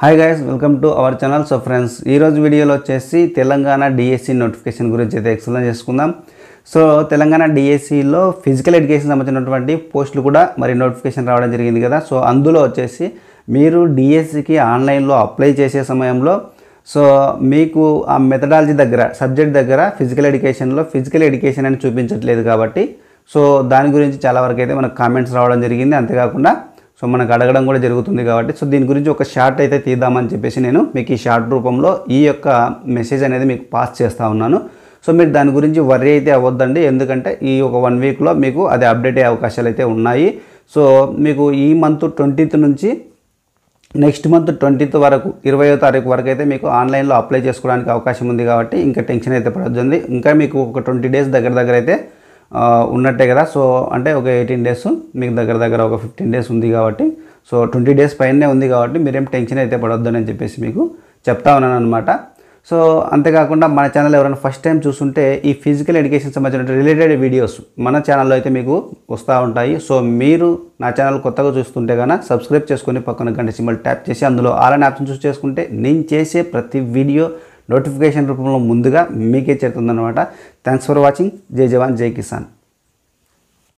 hi guys welcome to our channel so friends ఈరోజు వీడియోలో వచ్చేసి తెలంగాణ డిఎస్సి నోటిఫికేషన్ గురించి అయితే ఎక్స్ప్లెయిన్ చేసుకుందాం సో తెలంగాణ డిఎస్సిలో ఫిజికల్ ఎడ్యుకేషన్ సంబంధించినటువంటి పోస్టులు కూడా మరి నోటిఫికేషన్ రావడం జరిగింది కదా సో అందులో వచ్చేసి మీరు డిఎస్సికి ఆన్లైన్లో అప్లై చేసే సమయంలో సో మీకు ఆ మెథడాలజీ దగ్గర సబ్జెక్ట్ దగ్గర ఫిజికల్ ఎడ్యుకేషన్లో ఫిజికల్ ఎడ్యుకేషన్ అని చూపించట్లేదు కాబట్టి సో దాని గురించి చాలా వరకు అయితే మనకు కామెంట్స్ రావడం జరిగింది అంతేకాకుండా సో మనకు అడగడం కూడా జరుగుతుంది కాబట్టి సో దీని గురించి ఒక షార్ట్ అయితే తీద్దామని చెప్పేసి నేను మీకు ఈ షార్ట్ రూపంలో ఈ యొక్క మెసేజ్ అనేది మీకు పాస్ చేస్తూ ఉన్నాను సో మీరు దాని గురించి వర్రీ అయితే అవ్వద్దండి ఎందుకంటే ఈ ఒక వన్ వీక్లో మీకు అది అప్డేట్ అయ్యే అవకాశాలు అయితే ఉన్నాయి సో మీకు ఈ మంత్ ట్వంటీత్ నుంచి నెక్స్ట్ మంత్ ట్వంటీత్ వరకు ఇరవయో తారీఖు వరకు అయితే మీకు ఆన్లైన్లో అప్లై చేసుకోవడానికి అవకాశం ఉంది కాబట్టి ఇంకా టెన్షన్ అయితే పడుతుంది ఇంకా మీకు ఒక ట్వంటీ డేస్ దగ్గర దగ్గర అయితే ఉన్నట్టే కదా సో అంటే ఒక ఎయిటీన్ డేస్ మీకు దగ్గర దగ్గర ఒక ఫిఫ్టీన్ డేస్ ఉంది కాబట్టి సో ట్వంటీ డేస్ పైనే ఉంది కాబట్టి మీరేం టెన్షన్ అయితే పడొద్దని చెప్పేసి మీకు చెప్తా ఉన్నాను అనమాట సో అంతేకాకుండా మన ఛానల్ ఎవరైనా ఫస్ట్ టైం చూస్తుంటే ఈ ఫిజికల్ ఎడ్యుకేషన్ సంబంధించిన రిలేటెడ్ వీడియోస్ మన ఛానల్లో అయితే మీకు వస్తూ ఉంటాయి సో మీరు నా ఛానల్ కొత్తగా చూస్తుంటే కనుక సబ్స్క్రైబ్ చేసుకొని పక్కన గంట సింబల్ ట్యాప్ చేసి అందులో ఆల్ అనే ఆప్షన్ చూస్ చేసుకుంటే నేను చేసే ప్రతి వీడియో నోటిఫికేషన్ రూపంలో ముందుగా మీకే చేరుతుందన్నమాట థ్యాంక్స్ ఫర్ వాచింగ్ జై జవాన్ జై కిసాన్